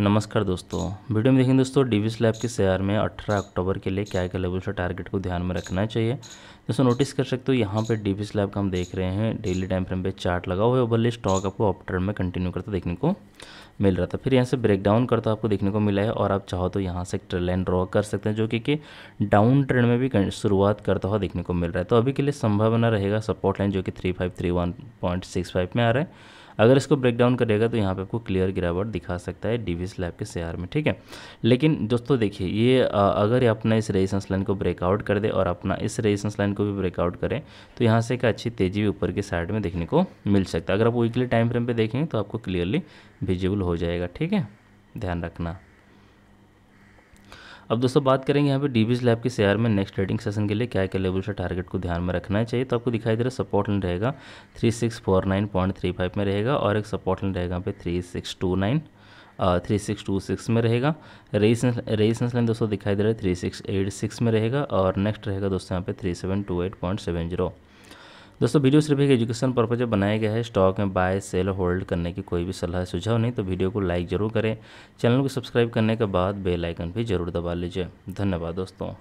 नमस्कार दोस्तों वीडियो में देखेंगे दोस्तों डी स्लैब के शेयर में 18 अक्टूबर के लिए क्या क्या लेवल्स और टारगेट को ध्यान में रखना चाहिए दोस्तों नोटिस कर सकते हो यहाँ पे डी स्लैब का हम देख रहे हैं डेली टाइम फ्रेम पे चार्ट लगा हुआ है भले स्टॉक आपको अप ट्रेंड में कंटिन्यू करता देखने को मिल रहा था फिर यहाँ से ब्रेकडाउन करता आपको देखने को मिला है और आप चाहो तो यहाँ से एक ट्रेलाइन लाइन ड्रॉ कर सकते हैं जो कि, कि डाउन ट्रेंड में भी शुरुआत करता हुआ देखने को मिल रहा है तो अभी के लिए संभावना रहेगा सपोर्ट लाइन जो कि थ्री में आ रहा है अगर इसको ब्रेक डाउन करेगा तो यहाँ पे आपको क्लियर गिरावट दिखा सकता है डी लैब के शेयर में ठीक है लेकिन दोस्तों देखिए ये अगर अपना इस रेजिस्टेंस लाइन को ब्रेकआउट कर दे और अपना इस रेजिस्टेंस लाइन को भी ब्रेकआउट करें तो यहाँ से एक अच्छी तेज़ी ऊपर की साइड में देखने को मिल सकता है अगर आप वीकली टाइम फ्रेम पर देखेंगे तो आपको क्लियरली विजिबल हो जाएगा ठीक है ध्यान रखना अब दोस्तों बात करेंगे यहाँ पे डीबीज लैब के शेयर में नेक्स्ट ट्रेडिंग सेशन के लिए क्या क्या लेवल से टारगेट को ध्यान में रखना चाहिए तो आपको दिखाई दे रहा है सपोर्ट लाइन रहेगा three six four nine point three five में रहेगा और एक सपोर्ट लाइन रहेगा यहाँ पे three six two nine three six two six में रहेगा रेजिस्टेंस रेजिस्टेंस लाइन दोस्तों दिखाई दे रहा है थ्री सिक्स एट सिक्स में रहेगा और नेक्स्ट रहेगा दोस्तों यहाँ पे three seven two eight point seven zero दोस्तों वीडियो सिर्फ एक एजुकेशन पर्पज बनाया गया है स्टॉक में बाय सेल होल्ड करने की कोई भी सलाह सुझाव नहीं तो वीडियो को लाइक जरूर करें चैनल को सब्सक्राइब करने के बाद बेल आइकन भी जरूर दबा लीजिए धन्यवाद दोस्तों